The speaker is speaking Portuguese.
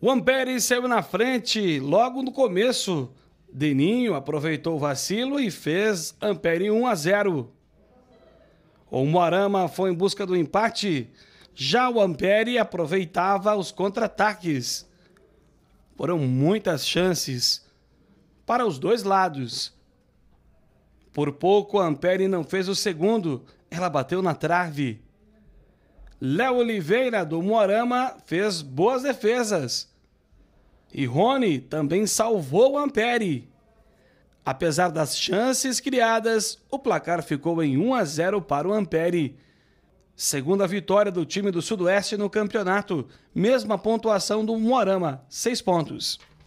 O Ampere saiu na frente logo no começo. Deninho aproveitou o vacilo e fez Ampere 1 a 0. O Moarama foi em busca do empate. Já o Ampere aproveitava os contra-ataques. Foram muitas chances para os dois lados. Por pouco, a Ampere não fez o segundo. Ela bateu na trave. Léo Oliveira, do Moarama, fez boas defesas. E Rony também salvou o Ampere. Apesar das chances criadas, o placar ficou em 1 a 0 para o Ampere. Segunda vitória do time do Sudoeste no campeonato, mesma pontuação do Moarama, 6 pontos.